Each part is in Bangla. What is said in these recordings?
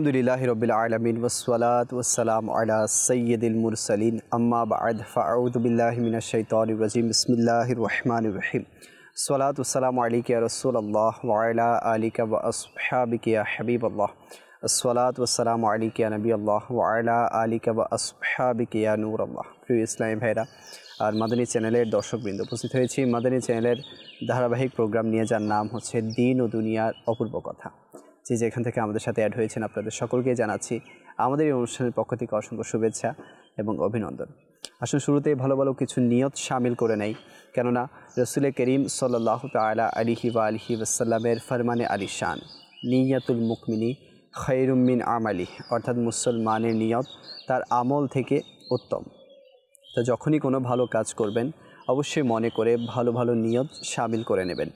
الحمد لله رب العالمين والصلاة والسلام على سيد المرسلين أما بعد فأعوذ بالله من الشيطان الرجيم بسم الله الرحمن الرحيم الصلاة والسلام عليك يا رسول الله وعلى آلك وأصحابك يا حبيب الله الصلاة والسلام عليك يا نبي الله وعلى آلك وأصحابك يا نور الله في الإسلام ভাইরা আর মাদানী চ্যানেলের দর্শকবৃন্দ উপস্থিত হয়েছি মাদানী চ্যানেলের ধারাবাহিক প্রোগ্রাম নিয়ে যার নাম হচ্ছে দিন ও দুনিয়ার অপূর্ব কথা যে যে এখান থেকে আমাদের সাথে অ্যাড হয়েছেন আপনাদের সকলকে জানাচ্ছি আমাদের এই অনুষ্ঠানের পক্ষ থেকে অসংখ্য শুভেচ্ছা এবং অভিনন্দন আসলে শুরুতেই ভালো ভালো কিছু নিয়ত সামিল করে নেই কেননা রসুল করিম সাল্লাহ তালা আলিহি বা আলহি ওসাল্লামের ফরমানে আলী শান নিয়াতুল মুকমিনী খৈরুম্মিন আমালি অর্থাৎ মুসলমানের নিয়ত তার আমল থেকে উত্তম তো যখনই কোনো ভালো কাজ করবেন অবশ্যই মনে করে ভালো ভালো নিয়ত সামিল করে নেবেন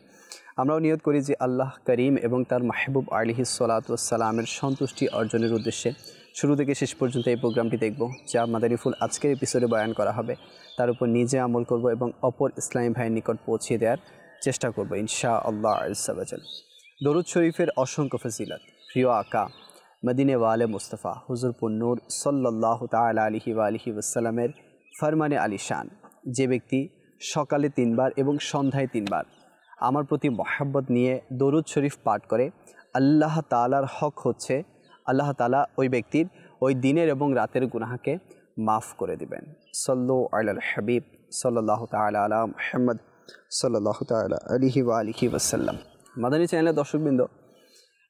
আমরাও নিয়ত করি যে আল্লাহ করিম এবং তার মাহবুব আলিহি সালাতামের সন্তুষ্টি অর্জনের উদ্দেশ্যে শুরু থেকে শেষ পর্যন্ত এই প্রোগ্রামটি দেখব যা মাদারিফুল আজকের এপিসোডে বয়ান করা হবে তার উপর নিজে আমল করব এবং অপর ইসলামী ভাইয়ের নিকট পৌঁছে দেওয়ার চেষ্টা করব ইনশা আল্লাহ আলসাবাজাল দরুদ শরীফের অসংখ্য ফজিলত প্রিয় আকা মদিনে ওয়ালে মুস্তফা হুজুরপুর নূর সল্লাহ তাল আলহি আলহি ওসালামের ফরমানে আলী শান যে ব্যক্তি সকালে তিনবার এবং সন্ধ্যায় তিনবার আমার প্রতি মহাব্বত নিয়ে দরুদ শরীফ পাঠ করে আল্লাহ তালার হক হচ্ছে আল্লাহ তালা ওই ব্যক্তির ওই দিনের এবং রাতের গুনাহাকে মাফ করে দিবেন সল্লো আল হাবিব সল্লাহ তাল আলা মোহাম্মদ সল্লাহ তাল আলিহি ওয়া আলিহি ওয়াসাল্লাম মাদানী চ্যানেলের দর্শকবৃন্দ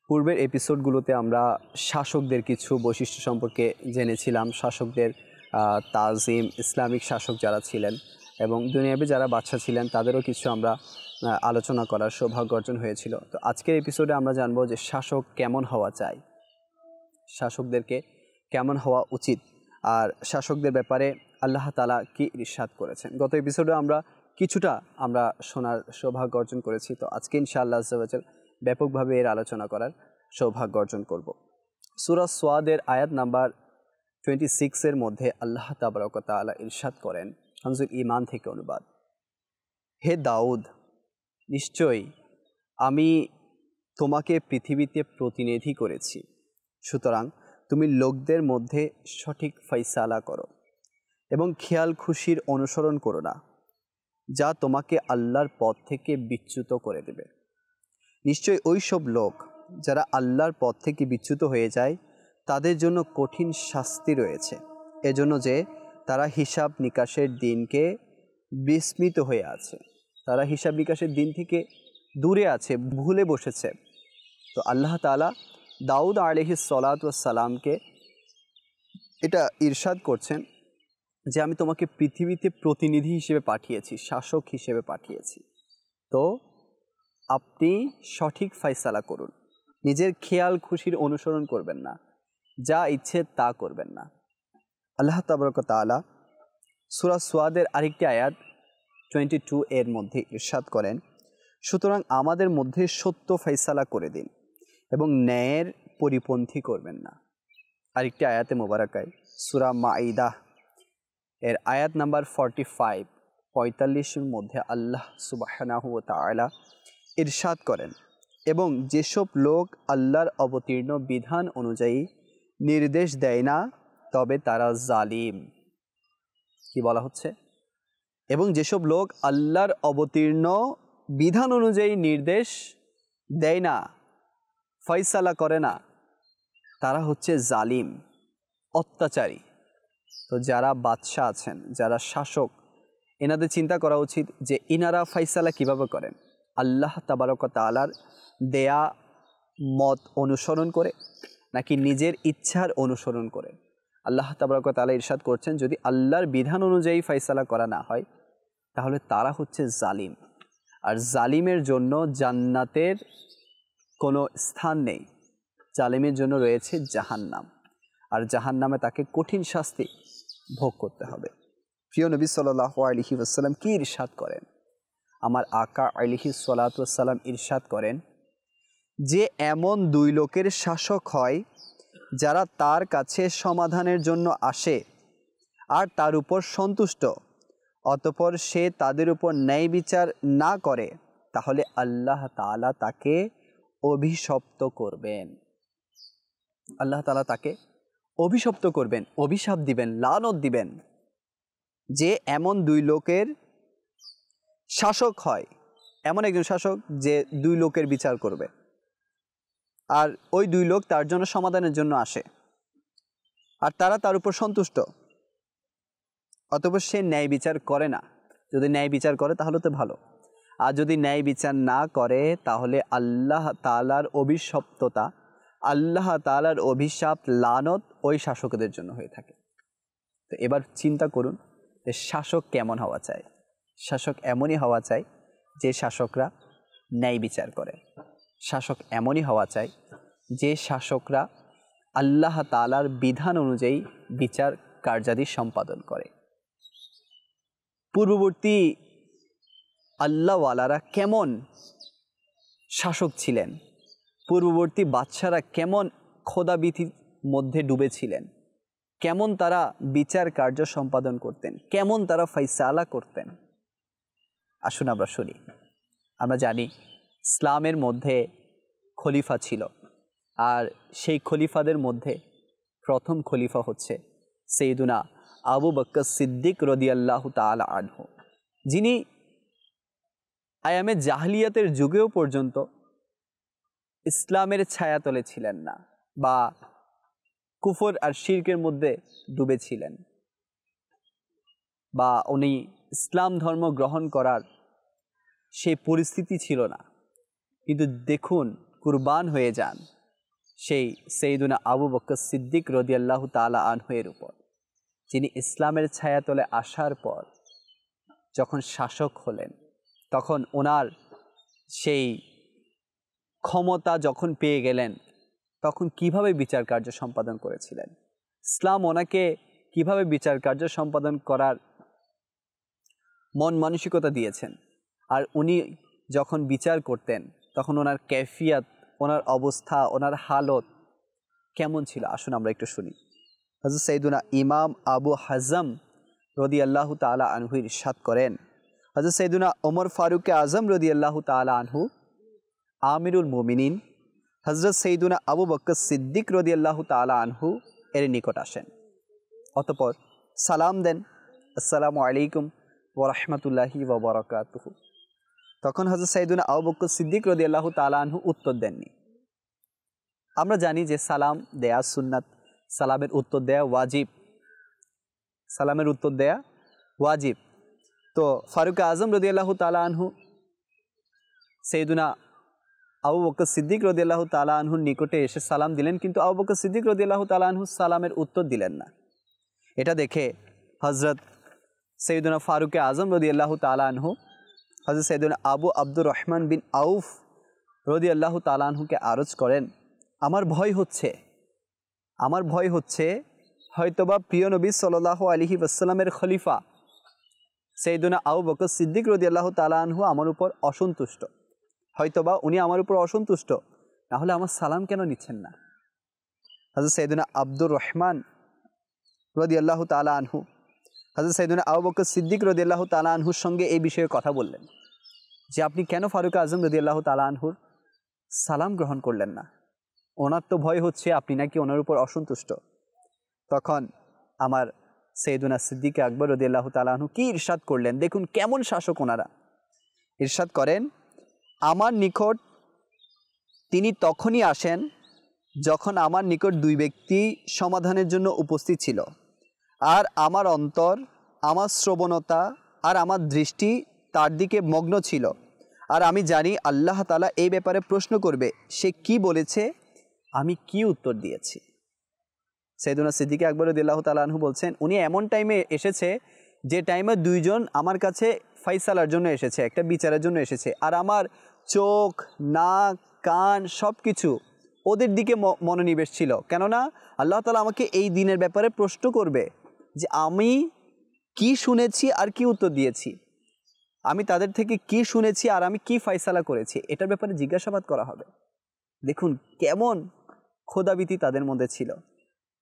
পূর্বের এপিসোডগুলোতে আমরা শাসকদের কিছু বৈশিষ্ট্য সম্পর্কে জেনেছিলাম শাসকদের তাজিম ইসলামিক শাসক যারা ছিলেন এবং দুনিয়াবে যারা বাচ্চা ছিলেন তাদেরও কিছু আমরা আলোচনা করার সৌভাগ্য অর্জন হয়েছিল তো আজকের এপিসোডে আমরা জানবো যে শাসক কেমন হওয়া চাই শাসকদেরকে কেমন হওয়া উচিত আর শাসকদের ব্যাপারে আল্লাহ তালা কি ইরশাদ করেছেন গত এপিসোডে আমরা কিছুটা আমরা শোনার সৌভাগ্য অর্জন করেছি তো আজকে ইনশাআল্লাহ আজাল ব্যাপকভাবে এর আলোচনা করার সৌভাগ্য অর্জন করব সুরাজ সোয়াদের আয়াত নাম্বার টোয়েন্টি সিক্সের মধ্যে আল্লাহ তাবরকতালা ইরশাদ করেন হামজুল ইমান থেকে অনুবাদ হে দাউদ নিশ্চয়ই আমি তোমাকে পৃথিবীতে প্রতিনিধি করেছি সুতরাং তুমি লোকদের মধ্যে সঠিক ফৈসালা করো এবং খেয়াল খুশির অনুসরণ করো না যা তোমাকে আল্লাহর পথ থেকে বিচ্যুত করে দেবে নিশ্চয়ই ওই সব লোক যারা আল্লাহর পথ থেকে বিচ্যুত হয়ে যায় তাদের জন্য কঠিন শাস্তি রয়েছে এজন্য যে তারা হিসাব নিকাশের দিনকে বিস্মিত হয়ে আছে তারা হিসাব বিকাশের দিন থেকে দূরে আছে ভুলে বসেছে তো আল্লাহ তালা দাউদ আলহি সালামকে এটা ইরশাদ করছেন যে আমি তোমাকে পৃথিবীতে প্রতিনিধি হিসেবে পাঠিয়েছি শাসক হিসেবে পাঠিয়েছি তো আপনি সঠিক ফাইসালা করুন নিজের খেয়াল খুশির অনুসরণ করবেন না যা ইচ্ছে তা করবেন না আল্লাহ তাবরক সুরা সোয়াদের আরেকটি আয়াত টোয়েন্টি টু এর মধ্যে ইরশাদ করেন সুতরাং আমাদের মধ্যে সত্য ফেসালা করে দিন এবং ন্যায়ের পরিপন্থী করবেন না আরেকটি আয়াতে মোবারকায় সুরা মাঈদা এর আয়াত নাম্বার ফর্টি ফাইভ পঁয়তাল্লিশের মধ্যে আল্লাহ সুবাহ ইরশাদ করেন এবং যেসব লোক আল্লাহর অবতীর্ণ বিধান অনুযায়ী নির্দেশ দেয় না তবে তারা জালিম কি বলা হচ্ছে এবং যেসব লোক আল্লাহর অবতীর্ণ বিধান অনুযায়ী নির্দেশ দেয় না ফয়সালা করে না তারা হচ্ছে জালিম অত্যাচারী তো যারা বাদশাহ আছেন যারা শাসক এনাদের চিন্তা করা উচিত যে ইনারা ফয়সালা কিভাবে করেন আল্লাহ তাবারক তালার দেয়া মত অনুসরণ করে নাকি নিজের ইচ্ছার অনুসরণ করে আল্লাহ তাবরাক তালা ইরশাদ করছেন যদি আল্লাহর বিধান অনুযায়ী ফয়সালা করা না হয় তাহলে তারা হচ্ছে জালিম আর জালিমের জন্য জান্নাতের কোনো স্থান নেই জালিমের জন্য রয়েছে জাহান্নাম আর জাহান্নামে তাকে কঠিন শাস্তি ভোগ করতে হবে প্রিয় নবী সাল্লাহ আলহি আসসালাম কী ইরশাদ করেন আমার আকা আলিহি সাল্লাম ইরশাদ করেন যে এমন দুই লোকের শাসক হয় যারা তার কাছে সমাধানের জন্য আসে আর তার উপর সন্তুষ্ট অতপর সে তাদের উপর ন্যায় বিচার না করে তাহলে আল্লাহ তালা তাকে অভিশপ্ত করবেন আল্লাহ তালা তাকে অভিশপ্ত করবেন অভিশাপ দিবেন লানত দিবেন যে এমন দুই লোকের শাসক হয় এমন একজন শাসক যে দুই লোকের বিচার করবে আর ওই দুই লোক তার জন্য সমাধানের জন্য আসে আর তারা তার উপর সন্তুষ্ট অতপর সে ন্যায় বিচার করে না যদি ন্যায় বিচার করে তাহলে তো ভালো আর যদি ন্যায় বিচার না করে তাহলে আল্লাহ তালার অভিশপ্ততা আল্লাহ তালার অভিশাপ লানত ওই শাসকদের জন্য হয়ে থাকে তো এবার চিন্তা করুন যে শাসক কেমন হওয়া চায় শাসক এমনই হওয়া চায় যে শাসকরা ন্যায় বিচার করে শাসক এমনই হওয়া চাই যে শাসকরা আল্লাহ তালার বিধান অনুযায়ী বিচার কার্যাদি সম্পাদন করে পূর্ববর্তী আল্লাহওয়ালারা কেমন শাসক ছিলেন পূর্ববর্তী বাচ্চারা কেমন খোদাবিধির মধ্যে ডুবেছিলেন কেমন তারা বিচার কার্য সম্পাদন করতেন কেমন তারা ফাইসালা করতেন আসুন আমরা শুনি আমরা জানি ইসলামের মধ্যে খলিফা ছিল আর সেই খলিফাদের মধ্যে প্রথম খলিফা হচ্ছে সেইদুনা আবু বক্ক সিদ্দিক রদিয়াল্লাহ তাল আনহু যিনি আয়ামে জাহলিয়াতের যুগেও পর্যন্ত ইসলামের ছায়া তলে ছিলেন না বা কুফর আর শির্কের মধ্যে ডুবে ছিলেন বা উনি ইসলাম ধর্ম গ্রহণ করার সেই পরিস্থিতি ছিল না কিন্তু দেখুন কুরবান হয়ে যান সেই সেইদুনা আবু বক্কর সিদ্দিক রদিয়াল্লাহ তালা আনহের উপর যিনি ইসলামের ছায়া তোলে আসার পর যখন শাসক হলেন তখন ওনার সেই ক্ষমতা যখন পেয়ে গেলেন তখন কিভাবে বিচার কার্য সম্পাদন করেছিলেন ইসলাম ওনাকে কিভাবে বিচার কার্য সম্পাদন করার মন মানসিকতা দিয়েছেন আর উনি যখন বিচার করতেন তখন ওনার ক্যাফিয়াত ওনার অবস্থা ওনার হালত কেমন ছিল আসুন আমরা একটু শুনি হজর সৈদুনা ইমাম আবু হাজম রদি আল্লাহ তালা আনহু ইরশাদ করেন হজর সৈদুনা ওমর ফারুক আজম রদি আল্লাহ তালা আনহু আমিরুল মোমিনিন হজরত সৈদুনা আবু বক্ক সিদ্দিক রদি আল্লাহ তালা আনহু এর নিকট আসেন অতপর সালাম দেন আসসালামু আলাইকুম ওরহমতুল্লাহি ওবরাকাতহু তখন হজরত সাইদুল আউবক্ক সিদ্দিক রদি আল্লাহ তালাহু উত্তর দেননি আমরা জানি যে সালাম দেয়া সুন্নাত সালামের উত্তর দেয়া ওয়াজিব সালামের উত্তর দেয়া ওয়াজিব তো ফারুক আজম রদি আল্লাহ তালাহু সেইদুনা আবু বকর সিদ্দিক রদি আল্লাহ তালাহুর নিকটে এসে সালাম দিলেন কিন্তু আবু বকর সিদ্দিক রদি আল্লাহ তালাহু সালামের উত্তর দিলেন না এটা দেখে হজরত সৈদুনা ফারুক আজম রদি আল্লাহ তালাহু হজরত সাইদুল আবু আব্দুর রহমান বিন আউফ রদি আল্লাহ তালানহুকে আরজ করেন আমার ভয় হচ্ছে আমার ভয় হচ্ছে হয়তোবা প্রিয় নবী সাল্লাহ আলহি আসসালামের খলিফা সেইদুনা আউ বক সিদ্দিক রদি আল্লাহ তালানহু আমার উপর অসন্তুষ্ট হয়তোবা উনি আমার উপর অসন্তুষ্ট নাহলে আমার সালাম কেন নিচ্ছেন না হাজর সৈদুনা আব্দুর রহমান রদি আল্লাহ তালা আনহু হাজর সৈদুনা আউ বক সিদ্দিক রদি আল্লাহ তালা আনহুর সঙ্গে এই বিষয়ে কথা বললেন যে আপনি কেন ফারুক আজম রদি আল্লাহ তালানহুর সালাম গ্রহণ করলেন না ওনার তো ভয় হচ্ছে আপনি নাকি ওনার উপর অসন্তুষ্ট তখন আমার সৈদুনা সিদ্দিক আকবর রদি আল্লাহ তালাহু কী ইরশাদ করলেন দেখুন কেমন শাসক ওনারা ইরশাদ করেন আমার নিকট তিনি তখনই আসেন যখন আমার নিকট দুই ব্যক্তি সমাধানের জন্য উপস্থিত ছিল আর আমার অন্তর আমার শ্রবণতা আর আমার দৃষ্টি তার দিকে মগ্ন ছিল আর আমি জানি আল্লাহ তালা এই ব্যাপারে প্রশ্ন করবে সে কি বলেছে আমি কি উত্তর দিয়েছি সৈদুনা সিদ্দিকে আকবরুদ্দিল্লাহ তালাহু বলছেন উনি এমন টাইমে এসেছে যে টাইমে দুইজন আমার কাছে ফাইসালার জন্য এসেছে একটা বিচারের জন্য এসেছে আর আমার চোখ নাক কান সব কিছু ওদের দিকে মনোনিবেশ ছিল কেননা আল্লাহ তালা আমাকে এই দিনের ব্যাপারে প্রশ্ন করবে যে আমি কি শুনেছি আর কি উত্তর দিয়েছি আমি তাদের থেকে কি শুনেছি আর আমি কি ফয়সালা করেছি এটার ব্যাপারে জিজ্ঞাসাবাদ করা হবে দেখুন কেমন খোদাবিতি তাদের মধ্যে ছিল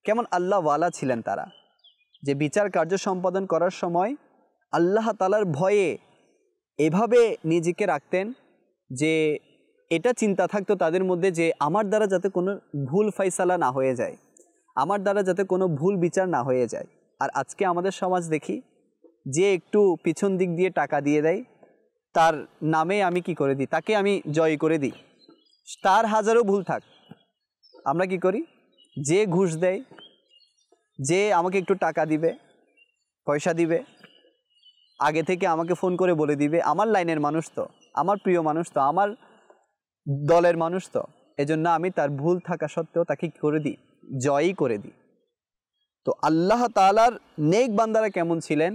কেমন আল্লাহওয়ালা ছিলেন তারা যে বিচার কার্য সম্পাদন করার সময় আল্লাহ তালার ভয়ে এভাবে নিজেকে রাখতেন যে এটা চিন্তা থাকতো তাদের মধ্যে যে আমার দ্বারা যাতে কোনো ভুল ফয়সালা না হয়ে যায় আমার দ্বারা যাতে কোনো ভুল বিচার না হয়ে যায় আর আজকে আমাদের সমাজ দেখি যে একটু পিছন দিক দিয়ে টাকা দিয়ে দেয় তার নামে আমি কি করে দিই তাকে আমি জয় করে দিই তার হাজারও ভুল থাক আমরা কি করি যে ঘুষ দেয় যে আমাকে একটু টাকা দিবে পয়সা দিবে আগে থেকে আমাকে ফোন করে বলে দিবে আমার লাইনের মানুষ তো আমার প্রিয় মানুষ তো আমার দলের মানুষ তো এজন্য আমি তার ভুল থাকা সত্ত্বেও তাকে কী করে দিই জয়ই করে দিই তো আল্লাহ তালার নেক বান্দারা কেমন ছিলেন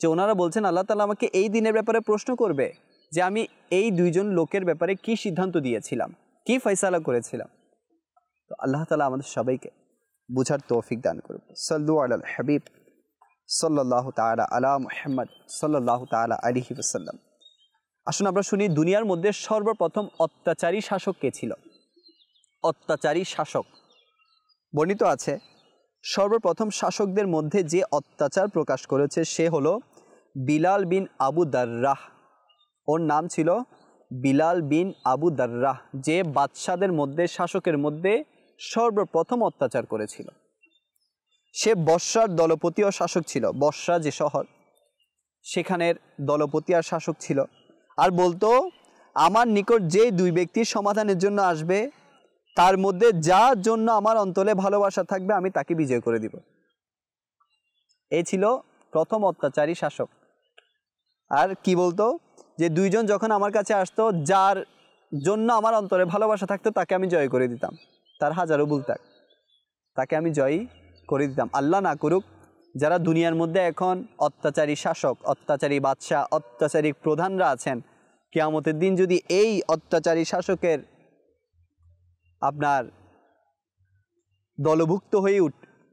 যে ওনারা বলছেন আল্লাহ তালা আমাকে এই দিনের ব্যাপারে প্রশ্ন করবে যে আমি এই দুইজন লোকের ব্যাপারে কি সিদ্ধান্ত দিয়েছিলাম কি ফয়সালা করেছিলাম তো আল্লাহ তালা আমাদের সবাইকে বুঝার তৌফিক দান করব সাল্লু আল হাবিব সাল্লাহ তালা আলা মহম্মদ সাল্লাহ তালা আলিহি ওসাল্লাম আসুন আমরা শুনি দুনিয়ার মধ্যে সর্বপ্রথম অত্যাচারী শাসক কে ছিল অত্যাচারী শাসক বর্ণিত আছে সর্বপ্রথম শাসকদের মধ্যে যে অত্যাচার প্রকাশ করেছে সে হলো বিলাল বিন আবু দার্রাহ ওর নাম ছিল বিলাল বিন আবু দার্রাহ যে বাদশাদের মধ্যে শাসকের মধ্যে সর্বপ্রথম অত্যাচার করেছিল সে বর্ষার দলপতি ও শাসক ছিল বর্ষা যে শহর সেখানের দলপতি আর শাসক ছিল আর বলতো আমার নিকট যে দুই ব্যক্তি সমাধানের জন্য আসবে তার মধ্যে যার জন্য আমার অন্তরে ভালোবাসা থাকবে আমি তাকে বিজয় করে দিব এ ছিল প্রথম অত্যাচারী শাসক আর কি বলতো যে দুইজন যখন আমার কাছে আসতো যার জন্য আমার অন্তরে ভালোবাসা থাকতো তাকে আমি জয় করে দিতাম তার হাজারো ভুল থাক তাকে আমি জয়ী করে দিতাম আল্লাহ না করুক যারা দুনিয়ার মধ্যে এখন অত্যাচারী শাসক অত্যাচারী বাদশাহ অত্যাচারী প্রধানরা আছেন কেয়ামতের দিন যদি এই অত্যাচারী শাসকের আপনার দলভুক্ত হয়ে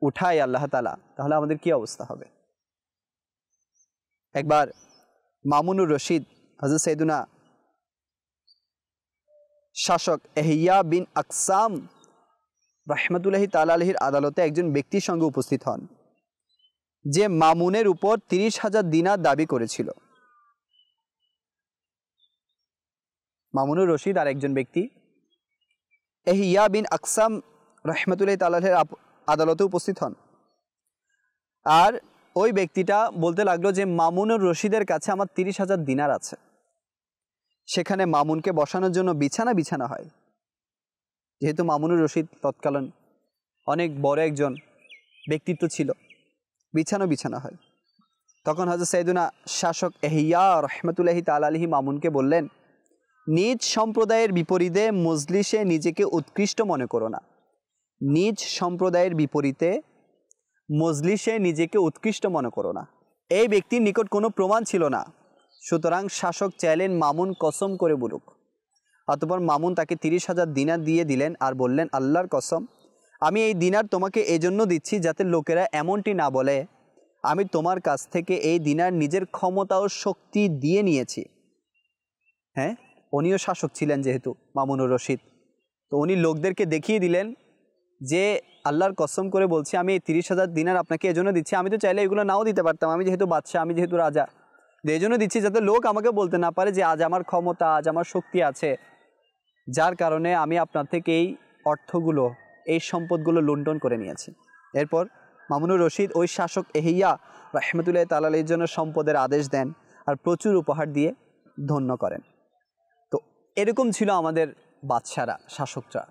উঠায় আল্লাহ তালা তাহলে আমাদের কি অবস্থা হবে একবার মামুনুর রশিদ হজরত সৈদুনা শাসক এহিয়া বিন আকসাম রহমতুল্লাহি আলহির আদালতে একজন ব্যক্তির সঙ্গে উপস্থিত হন যে মামুনের উপর তিরিশ হাজার দিনার দাবি করেছিল মামুনুর রশিদ আর একজন ব্যক্তি এহিয়া বিন আকসাম রহমতুল্লাহ তালাহের আদালতে উপস্থিত হন আর ওই ব্যক্তিটা বলতে লাগলো যে মামুনুর রশিদের কাছে আমার তিরিশ হাজার দিনার আছে সেখানে মামুনকে বসানোর জন্য বিছানা বিছানা হয় যেহেতু মামুনুর রশিদ তৎকালীন অনেক বড় একজন ব্যক্তিত্ব ছিল বিছানো বিছানা হয় তখন হজরত সাইদুনা শাসক এহিয়া রহমতুল্লাহি তালালিহি মামুনকে বললেন নিজ সম্প্রদায়ের বিপরীতে মজলিসে নিজেকে উৎকৃষ্ট মনে করো না নিজ সম্প্রদায়ের বিপরীতে মজলিসে নিজেকে উৎকৃষ্ট মনে করো না এই ব্যক্তির নিকট কোনো প্রমাণ ছিল না সুতরাং শাসক চাইলেন মামুন কসম করে বলুক অতপর মামুন তাকে তিরিশ হাজার দিনার দিয়ে দিলেন আর বললেন আল্লাহর কসম আমি এই দিনার তোমাকে এজন্য দিচ্ছি যাতে লোকেরা এমনটি না বলে আমি তোমার কাছ থেকে এই দিনার নিজের ক্ষমতা ও শক্তি দিয়ে নিয়েছি হ্যাঁ উনিও শাসক ছিলেন যেহেতু মামুনুর রশিদ তো উনি লোকদেরকে দেখিয়ে দিলেন যে আল্লাহর কসম করে বলছি আমি তিরিশ হাজার দিনার আপনাকে এজন্য দিচ্ছি আমি তো চাইলে এগুলো নাও দিতে পারতাম আমি যেহেতু বাচ্চা আমি যেহেতু রাজা এই জন্য দিচ্ছি যাতে লোক আমাকে বলতে না পারে যে আজ আমার ক্ষমতা আজ আমার শক্তি আছে যার কারণে আমি আপনার থেকে এই অর্থগুলো এই সম্পদগুলো লুণ্ঠন করে নিয়েছি এরপর মামুনুর রশিদ ওই শাসক এহিয়া রহমতুল্লাহ তালালের জন্য সম্পদের আদেশ দেন আর প্রচুর উপহার দিয়ে ধন্য করেন এরকম ছিল আমাদের বাদশারা শাসকরা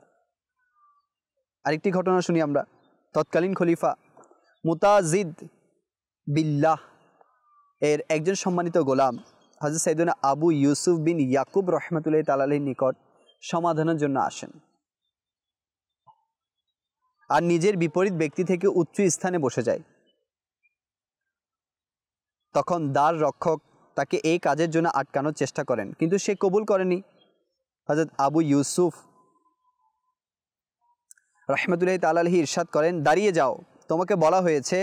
আরেকটি ঘটনা শুনি আমরা তৎকালীন খলিফা মুতাজিদ বিল্লাহ এর একজন সম্মানিত গোলাম হাজর সাইদুনা আবু ইউসুফ বিন ইয়াকুব রহমতুল্লাহ তালালীর নিকট সমাধানের জন্য আসেন আর নিজের বিপরীত ব্যক্তি থেকে উচ্চ স্থানে বসে যায় তখন দ্বার রক্ষক তাকে এই কাজের জন্য আটকানোর চেষ্টা করেন কিন্তু সে কবুল করেনি হজরত আবু ইউসুফ রহমতুল্লাহ তালাহি ইরশাদ করেন দাঁড়িয়ে যাও তোমাকে বলা হয়েছে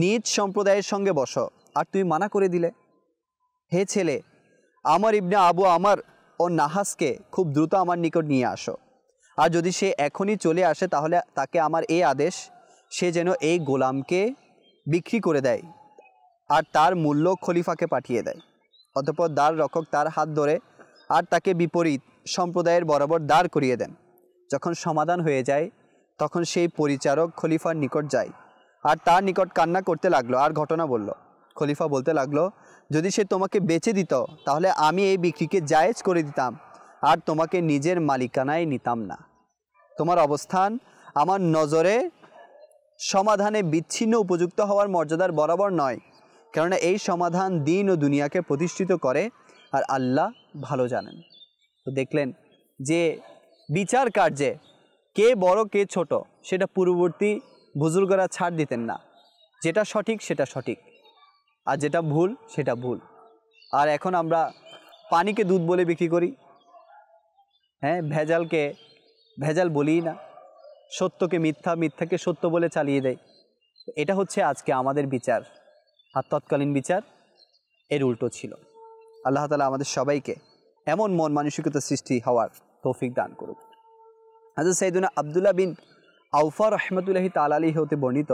নিজ সম্প্রদায়ের সঙ্গে বসো আর তুমি মানা করে দিলে হে ছেলে আমার ইবনে আবু আমার ও নাহাসকে খুব দ্রুত আমার নিকট নিয়ে আসো আর যদি সে এখনই চলে আসে তাহলে তাকে আমার এই আদেশ সে যেন এই গোলামকে বিক্রি করে দেয় আর তার মূল্য খলিফাকে পাঠিয়ে দেয় অতপর দ্বার রক্ষক তার হাত ধরে আর তাকে বিপরীত সম্প্রদায়ের বরাবর দাঁড় করিয়ে দেন যখন সমাধান হয়ে যায় তখন সেই পরিচারক খলিফার নিকট যায় আর তার নিকট কান্না করতে লাগলো আর ঘটনা বলল খলিফা বলতে লাগলো যদি সে তোমাকে বেচে দিত তাহলে আমি এই বিক্রিকে জায়েজ করে দিতাম আর তোমাকে নিজের মালিকানায় নিতাম না তোমার অবস্থান আমার নজরে সমাধানে বিচ্ছিন্ন উপযুক্ত হওয়ার মর্যাদার বরাবর নয় কেননা এই সমাধান দিন ও দুনিয়াকে প্রতিষ্ঠিত করে আর আল্লাহ ভালো জানেন তো দেখলেন যে বিচার কার্যে কে বড় কে ছোট সেটা পূর্ববর্তী বুজুর্গরা ছাড় দিতেন না যেটা সঠিক সেটা সঠিক আর যেটা ভুল সেটা ভুল আর এখন আমরা পানিকে দুধ বলে বিক্রি করি হ্যাঁ ভেজালকে ভেজাল বলিই না সত্যকে মিথ্যা মিথ্যাকে সত্য বলে চালিয়ে দেয় এটা হচ্ছে আজকে আমাদের বিচার আর তৎকালীন বিচার এর উল্টো ছিল আল্লাহ তালা আমাদের সবাইকে এমন মন মানসিকতা সৃষ্টি হওয়ার তৌফিক দান করুক হাজর সাইদুনা আবদুল্লাহ বিন আউফা রহমতুল্লাহি তাল আলী হতে বর্ণিত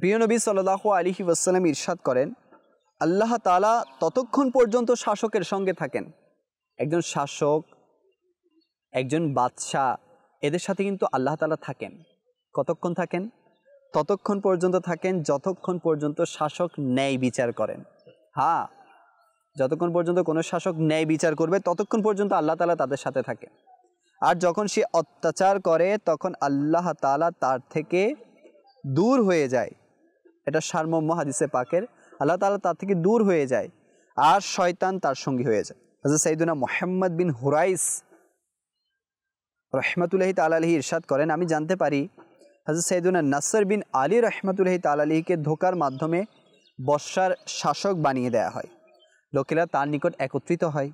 বিয়নবী সাল্লাহ আলিহি ওয়াসাল্লাম ইরশাদ করেন আল্লাহ তালা ততক্ষণ পর্যন্ত শাসকের সঙ্গে থাকেন একজন শাসক একজন বাদশাহ এদের সাথে কিন্তু আল্লাহ তালা থাকেন কতক্ষণ থাকেন ততক্ষণ পর্যন্ত থাকেন যতক্ষণ পর্যন্ত শাসক ন্যায় বিচার করেন হ্যাঁ যতক্ষণ পর্যন্ত কোনো শাসক ন্যায় বিচার করবে ততক্ষণ পর্যন্ত আল্লাহ তালা তাদের সাথে থাকে আর যখন সে অত্যাচার করে তখন আল্লাহ তালা তার থেকে দূর হয়ে যায় এটা সারম হাদিসে পাকের আল্লাহ তালা তার থেকে দূর হয়ে যায় আর শয়তান তার সঙ্গী হয়ে যায় হাজার সাইদুনা মোহাম্মদ বিন হুরাইস রহমতুল্লাহি আলহি ইরশাদ করেন আমি জানতে পারি হাজর সাইদুনা নাসর বিন আলী রহমতুল্লাহি আলহিকে ধোকার মাধ্যমে বর্ষার শাসক বানিয়ে দেয়া হয় লোকেরা তার নিকট একত্রিত হয়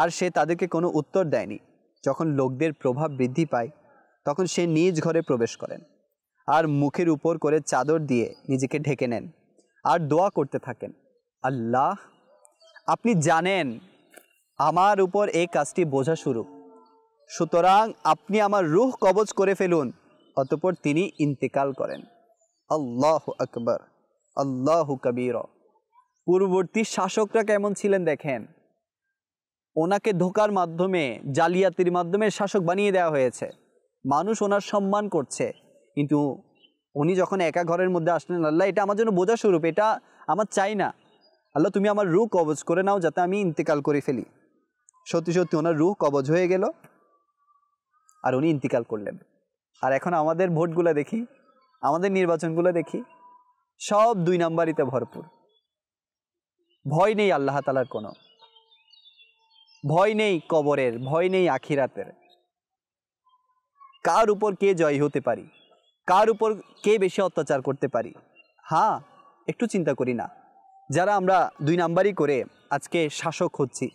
আর সে তাদেরকে কোনো উত্তর দেয়নি যখন লোকদের প্রভাব বৃদ্ধি পায় তখন সে নিজ ঘরে প্রবেশ করেন আর মুখের উপর করে চাদর দিয়ে নিজেকে ঢেকে নেন আর দোয়া করতে থাকেন আল্লাহ আপনি জানেন আমার উপর এই কাজটি বোঝা শুরু সুতরাং আপনি আমার রুহ কবজ করে ফেলুন অতপর তিনি ইন্তেকাল করেন আল্লাহ আকবর আল্লাহ কবির পূর্ববর্তী শাসকরা কেমন ছিলেন দেখেন ওনাকে ধোকার মাধ্যমে জালিয়াতির মাধ্যমে শাসক বানিয়ে দেওয়া হয়েছে মানুষ ওনার সম্মান করছে কিন্তু উনি যখন একা ঘরের মধ্যে আসলেন আল্লাহ এটা আমার জন্য বোঝা স্বরূপ এটা আমার চাই না আল্লাহ তুমি আমার রুখ কবজ করে নাও যাতে আমি ইন্তেকাল করে ফেলি সত্যি সত্যি ওনার রুখ কবজ হয়ে গেল আর উনি ইন্তিকাল করলেন আর এখন আমাদের ভোটগুলো দেখি আমাদের নির্বাচনগুলো দেখি সব দুই নাম্বারিতে ভরপুর ভয় নেই আল্লাহ তালার কোনো ভয় নেই কবরের ভয় নেই আখিরাতের কার উপর কে জয় হতে পারি কার উপর কে বেশি অত্যাচার করতে পারি হ্যাঁ একটু চিন্তা করি না যারা আমরা দুই নাম্বারই করে আজকে শাসক হচ্ছি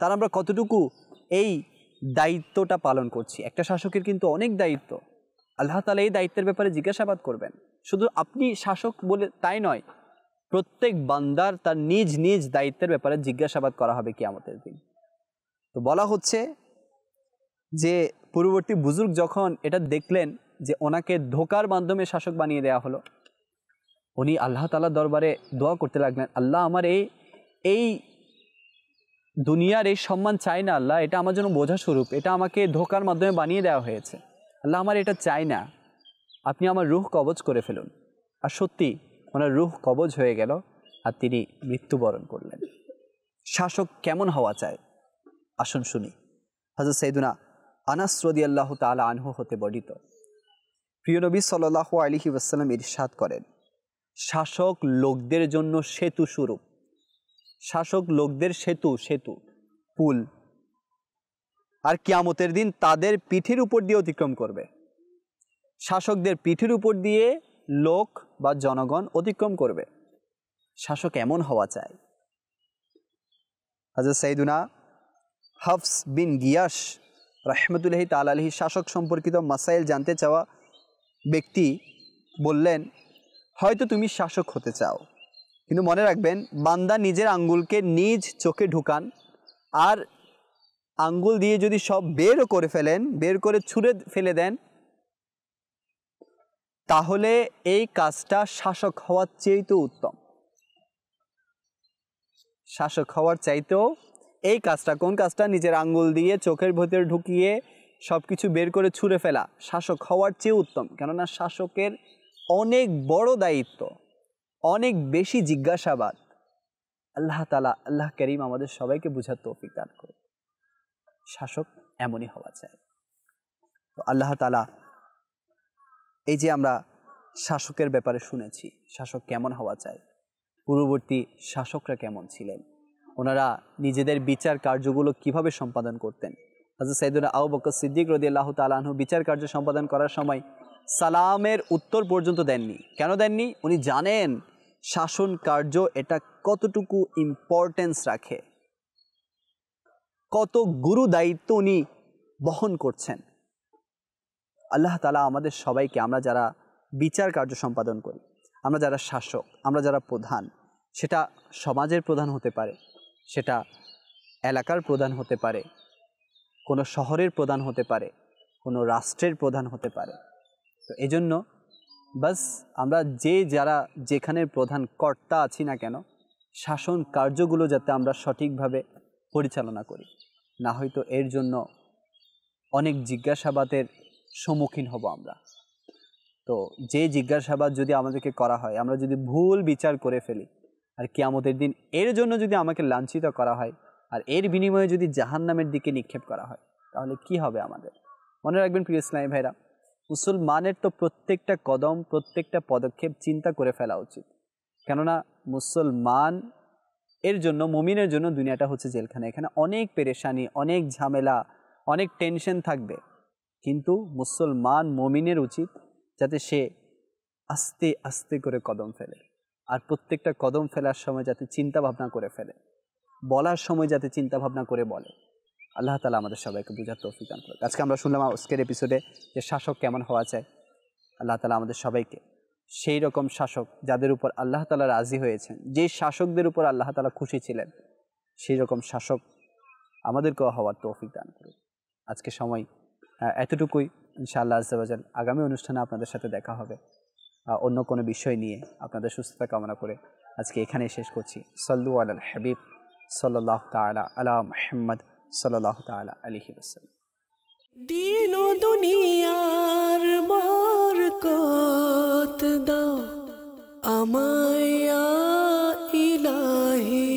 তারা আমরা কতটুকু এই দায়িত্বটা পালন করছি একটা শাসকের কিন্তু অনেক দায়িত্ব আল্লাহ তালা এই দায়িত্বের ব্যাপারে জিজ্ঞাসাবাদ করবেন শুধু আপনি শাসক বলে তাই নয় প্রত্যেক বান্দার তার নিজ নিজ দায়িত্বের ব্যাপারে জিজ্ঞাসাবাদ করা হবে কিয়ামতের দিন তো বলা হচ্ছে যে পূর্ববর্তী বুজুর্গ যখন এটা দেখলেন যে ওনাকে ধোকার মাধ্যমে শাসক বানিয়ে দেয়া হলো উনি আল্লাহ তালা দরবারে দোয়া করতে লাগলেন আল্লাহ আমার এই এই দুনিয়ার এই সম্মান চাই না আল্লাহ এটা আমার জন্য বোঝা স্বরূপ এটা আমাকে ধোকার মাধ্যমে বানিয়ে দেওয়া হয়েছে আল্লাহ আমার এটা চাই না আপনি আমার রুহ কবচ করে ফেলুন আর সত্যি ওনার রুহ কবজ হয়ে গেল আর তিনি মৃত্যুবরণ করলেন শাসক কেমন হওয়া চায় আসুন শুনি হজরত সৈদুনা আনাস রদি আল্লাহ তালা আনহু হতে বর্ণিত নবী সাল আলহি ওসালাম ইরশাদ করেন শাসক লোকদের জন্য সেতু স্বরূপ শাসক লোকদের সেতু সেতু পুল আর কিয়ামতের দিন তাদের পিঠের উপর দিয়ে অতিক্রম করবে শাসকদের পিঠের উপর দিয়ে লোক বা জনগণ অতিক্রম করবে শাসক এমন হওয়া চাই হাজর সাইদুনা হাফস বিন গিয়াস রাহমতুল্লাহি তাল আলহি শাসক সম্পর্কিত মাসাইল জানতে চাওয়া ব্যক্তি বললেন হয়তো তুমি শাসক হতে চাও কিন্তু মনে রাখবেন বান্দা নিজের আঙ্গুলকে নিজ চোখে ঢুকান আর আঙ্গুল দিয়ে যদি সব বেরও করে ফেলেন বের করে ছুঁড়ে ফেলে দেন তাহলে এই কাজটা শাসক হওয়ার চেয়েও উত্তম শাসক হওয়ার চাইতেও এই কাজটা কোন কাজটা নিজের আঙ্গুল দিয়ে চোখের ভেতরে ঢুকিয়ে সব কিছু বের করে ছুঁড়ে ফেলা শাসক হওয়ার চেয়ে উত্তম কেননা শাসকের অনেক বড় দায়িত্ব অনেক বেশি জিজ্ঞাসাবাদ আল্লাহ তালা আল্লাহ করিম আমাদের সবাইকে বুঝার তৌফিক দান করে শাসক এমনই হওয়া চাই তো আল্লাহ তালা এই যে আমরা শাসকের ব্যাপারে শুনেছি শাসক কেমন হওয়া চাই পূর্ববর্তী শাসকরা কেমন ছিলেন ওনারা নিজেদের বিচার কার্যগুলো কিভাবে সম্পাদন করতেন হাজর সাইদুল আউ বক সিদ্দিক রদি আল্লাহ তালাহ বিচার কার্য সম্পাদন করার সময় সালামের উত্তর পর্যন্ত দেননি কেন দেননি উনি জানেন শাসন কার্য এটা কতটুকু ইম্পর্টেন্স রাখে কত গুরু দায়িত্ব উনি বহন করছেন আল্লাহ তালা আমাদের সবাইকে আমরা যারা বিচার কার্য সম্পাদন করি আমরা যারা শাসক আমরা যারা প্রধান সেটা সমাজের প্রধান হতে পারে সেটা এলাকার প্রধান হতে পারে কোনো শহরের প্রধান হতে পারে কোনো রাষ্ট্রের প্রধান হতে পারে তো এজন্য বাস আমরা যে যারা যেখানের প্রধান কর্তা আছি না কেন শাসন কার্যগুলো যাতে আমরা সঠিকভাবে পরিচালনা করি না হয়তো এর জন্য অনেক জিজ্ঞাসাবাদের সম্মুখীন হব আমরা তো যে জিজ্ঞাসাবাদ যদি আমাদেরকে করা হয় আমরা যদি ভুল বিচার করে ফেলি আর কেয়ামতের দিন এর জন্য যদি আমাকে লাঞ্ছিত করা হয় আর এর বিনিময়ে যদি জাহান্নামের দিকে নিক্ষেপ করা হয় তাহলে কি হবে আমাদের মনে রাখবেন প্রিয় ইসলামী ভাইরা মুসলমানের তো প্রত্যেকটা কদম প্রত্যেকটা পদক্ষেপ চিন্তা করে ফেলা উচিত কেননা মুসলমান এর জন্য মমিনের জন্য দুনিয়াটা হচ্ছে জেলখানা এখানে অনেক পেরেশানি অনেক ঝামেলা অনেক টেনশন থাকবে কিন্তু মুসলমান মমিনের উচিত যাতে সে আস্তে আস্তে করে কদম ফেলে আর প্রত্যেকটা কদম ফেলার সময় যাতে চিন্তা ভাবনা করে ফেলে বলার সময় যাতে চিন্তা ভাবনা করে বলে আল্লাহ তালা আমাদের সবাইকে বোঝার তৌফিক দান করে আজকে আমরা শুনলাম আজকের এপিসোডে যে শাসক কেমন হওয়া চাই আল্লাহ তালা আমাদের সবাইকে সেই রকম শাসক যাদের উপর আল্লাহ তালা রাজি হয়েছেন যে শাসকদের উপর আল্লাহ তালা খুশি ছিলেন সেই রকম শাসক আমাদেরকেও হওয়ার তৌফিক দান করে আজকে সময় এতটুকুই ইনশাআল্লাহ আজাল আগামী অনুষ্ঠানে আপনাদের সাথে দেখা হবে অন্য কোনো বিষয় নিয়ে আপনাদের সুস্থতা কামনা করে আজকে এখানেই শেষ করছি সল্লু আল হাবিব সাল্লাহ তালা আলা মহম্মদ সাল্লাহ তালা আলহি আসাল্লাম দিন দুনিয়ার কত দাও আমায়া ইলাহী